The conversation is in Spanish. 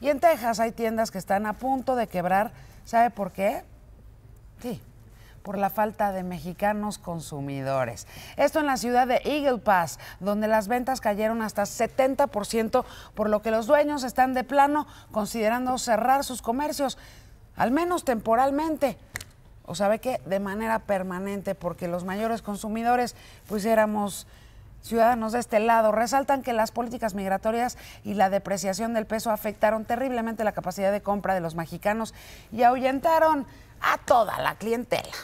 Y en Texas hay tiendas que están a punto de quebrar. ¿Sabe por qué? Sí, por la falta de mexicanos consumidores. Esto en la ciudad de Eagle Pass, donde las ventas cayeron hasta 70%, por lo que los dueños están de plano considerando cerrar sus comercios, al menos temporalmente. O sabe qué? de manera permanente, porque los mayores consumidores pues éramos ciudadanos de este lado resaltan que las políticas migratorias y la depreciación del peso afectaron terriblemente la capacidad de compra de los mexicanos y ahuyentaron a toda la clientela.